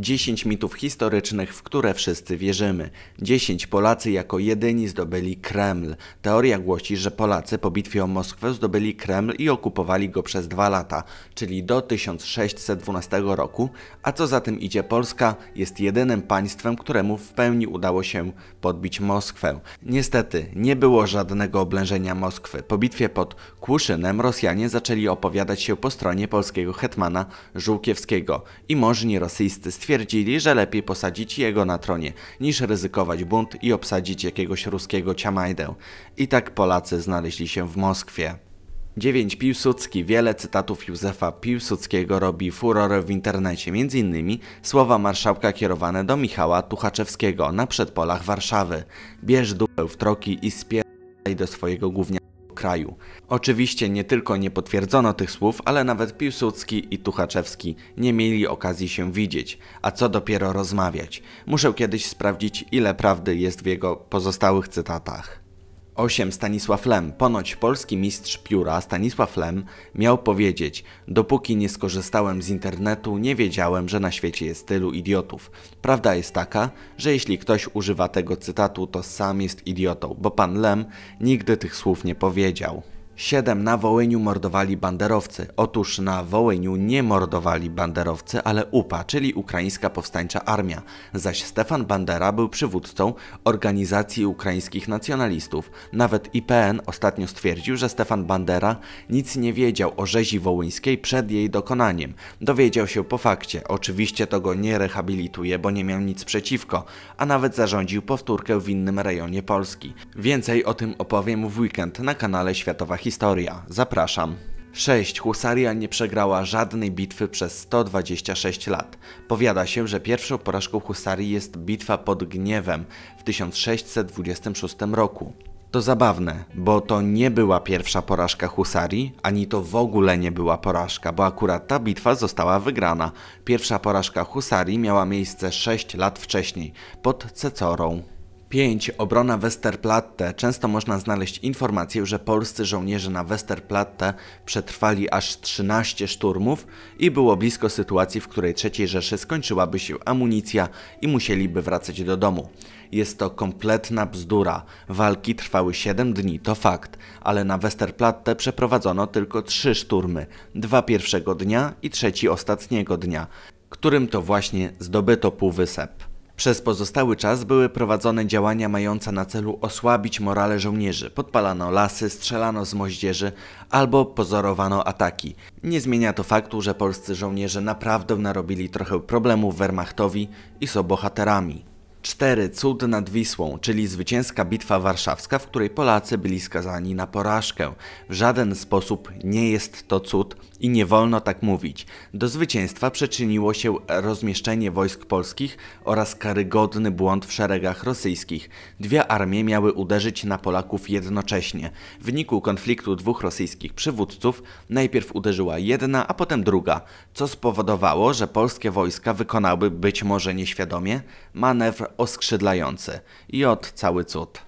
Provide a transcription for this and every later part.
10 mitów historycznych, w które wszyscy wierzymy. 10 Polacy jako jedyni zdobyli Kreml. Teoria głosi, że Polacy po bitwie o Moskwę zdobyli Kreml i okupowali go przez dwa lata, czyli do 1612 roku, a co za tym idzie Polska jest jedynym państwem, któremu w pełni udało się podbić Moskwę. Niestety nie było żadnego oblężenia Moskwy. Po bitwie pod Kłuszynem Rosjanie zaczęli opowiadać się po stronie polskiego hetmana Żółkiewskiego i możni rosyjscy stwierdzili, stwierdzili, że lepiej posadzić jego na tronie, niż ryzykować bunt i obsadzić jakiegoś ruskiego ciamajdę. I tak Polacy znaleźli się w Moskwie. 9. Piłsudski. Wiele cytatów Józefa Piłsudskiego robi furorę w internecie, m.in. słowa marszałka kierowane do Michała Tuchaczewskiego na przedpolach Warszawy. Bierz dupę w troki i spieraj do swojego głównia kraju. Oczywiście nie tylko nie potwierdzono tych słów, ale nawet Piłsudski i Tuchaczewski nie mieli okazji się widzieć, a co dopiero rozmawiać. Muszę kiedyś sprawdzić ile prawdy jest w jego pozostałych cytatach. 8. Stanisław Lem. Ponoć polski mistrz pióra Stanisław Lem miał powiedzieć: Dopóki nie skorzystałem z internetu, nie wiedziałem, że na świecie jest tylu idiotów. Prawda jest taka, że jeśli ktoś używa tego cytatu, to sam jest idiotą, bo pan Lem nigdy tych słów nie powiedział. Siedem na Wołyniu mordowali banderowcy. Otóż na Wołyniu nie mordowali banderowcy, ale UPA, czyli Ukraińska Powstańcza Armia, zaś Stefan Bandera był przywódcą organizacji ukraińskich nacjonalistów. Nawet IPN ostatnio stwierdził, że Stefan Bandera nic nie wiedział o rzezi wołyńskiej przed jej dokonaniem. Dowiedział się po fakcie. Oczywiście to go nie rehabilituje, bo nie miał nic przeciwko, a nawet zarządził powtórkę w innym rejonie Polski. Więcej o tym opowiem w weekend na kanale Światowa Historia historia. Zapraszam. 6. Husaria nie przegrała żadnej bitwy przez 126 lat. Powiada się, że pierwszą porażką husarii jest bitwa pod Gniewem w 1626 roku. To zabawne, bo to nie była pierwsza porażka husarii, ani to w ogóle nie była porażka, bo akurat ta bitwa została wygrana. Pierwsza porażka husarii miała miejsce 6 lat wcześniej, pod Cecorą. 5. Obrona Westerplatte. Często można znaleźć informację, że polscy żołnierze na Westerplatte przetrwali aż 13 szturmów i było blisko sytuacji, w której III Rzeszy skończyłaby się amunicja i musieliby wracać do domu. Jest to kompletna bzdura. Walki trwały 7 dni, to fakt, ale na Westerplatte przeprowadzono tylko 3 szturmy. Dwa pierwszego dnia i trzeci ostatniego dnia, którym to właśnie zdobyto półwysep. Przez pozostały czas były prowadzone działania mające na celu osłabić morale żołnierzy. Podpalano lasy, strzelano z moździerzy albo pozorowano ataki. Nie zmienia to faktu, że polscy żołnierze naprawdę narobili trochę problemów Wehrmachtowi i są bohaterami. 4. Cud nad Wisłą, czyli zwycięska bitwa warszawska, w której Polacy byli skazani na porażkę. W żaden sposób nie jest to cud i nie wolno tak mówić. Do zwycięstwa przyczyniło się rozmieszczenie wojsk polskich oraz karygodny błąd w szeregach rosyjskich. Dwie armie miały uderzyć na Polaków jednocześnie. W wyniku konfliktu dwóch rosyjskich przywódców najpierw uderzyła jedna, a potem druga, co spowodowało, że polskie wojska wykonały być może nieświadomie manewr oskrzydlające oskrzydlający. I od cały cud.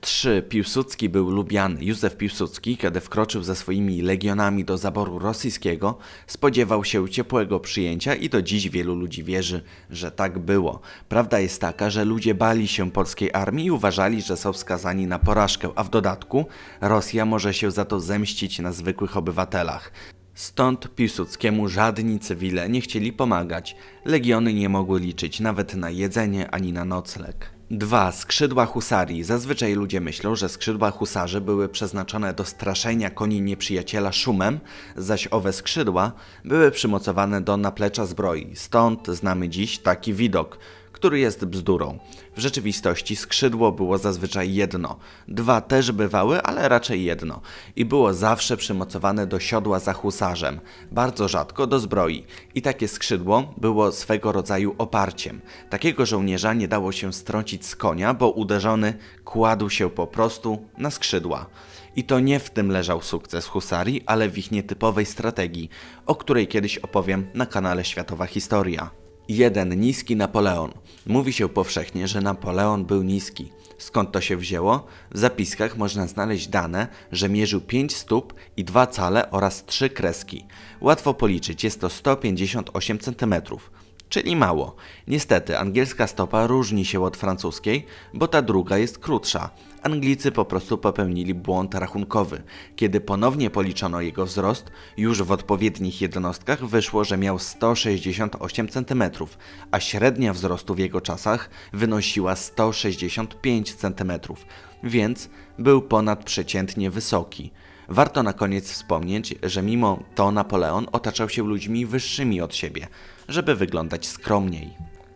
3. Piłsudski był lubiany. Józef Piłsudski, kiedy wkroczył ze swoimi legionami do zaboru rosyjskiego, spodziewał się ciepłego przyjęcia i do dziś wielu ludzi wierzy, że tak było. Prawda jest taka, że ludzie bali się polskiej armii i uważali, że są skazani na porażkę, a w dodatku Rosja może się za to zemścić na zwykłych obywatelach. Stąd Piłsudskiemu żadni cywile nie chcieli pomagać, legiony nie mogły liczyć nawet na jedzenie ani na nocleg. 2. Skrzydła husarii. Zazwyczaj ludzie myślą, że skrzydła husarzy były przeznaczone do straszenia koni nieprzyjaciela szumem, zaś owe skrzydła były przymocowane do naplecza zbroi. Stąd znamy dziś taki widok który jest bzdurą. W rzeczywistości skrzydło było zazwyczaj jedno. Dwa też bywały, ale raczej jedno. I było zawsze przymocowane do siodła za husarzem, bardzo rzadko do zbroi. I takie skrzydło było swego rodzaju oparciem. Takiego żołnierza nie dało się strącić z konia, bo uderzony kładł się po prostu na skrzydła. I to nie w tym leżał sukces husarii, ale w ich nietypowej strategii, o której kiedyś opowiem na kanale Światowa Historia. 1. Niski Napoleon. Mówi się powszechnie, że Napoleon był niski. Skąd to się wzięło? W zapiskach można znaleźć dane, że mierzył 5 stóp i 2 cale oraz 3 kreski. Łatwo policzyć, jest to 158 cm czyli mało. Niestety, angielska stopa różni się od francuskiej, bo ta druga jest krótsza. Anglicy po prostu popełnili błąd rachunkowy. Kiedy ponownie policzono jego wzrost, już w odpowiednich jednostkach wyszło, że miał 168 cm, a średnia wzrostu w jego czasach wynosiła 165 cm, więc był ponadprzeciętnie wysoki. Warto na koniec wspomnieć, że mimo to Napoleon otaczał się ludźmi wyższymi od siebie, żeby wyglądać skromniej.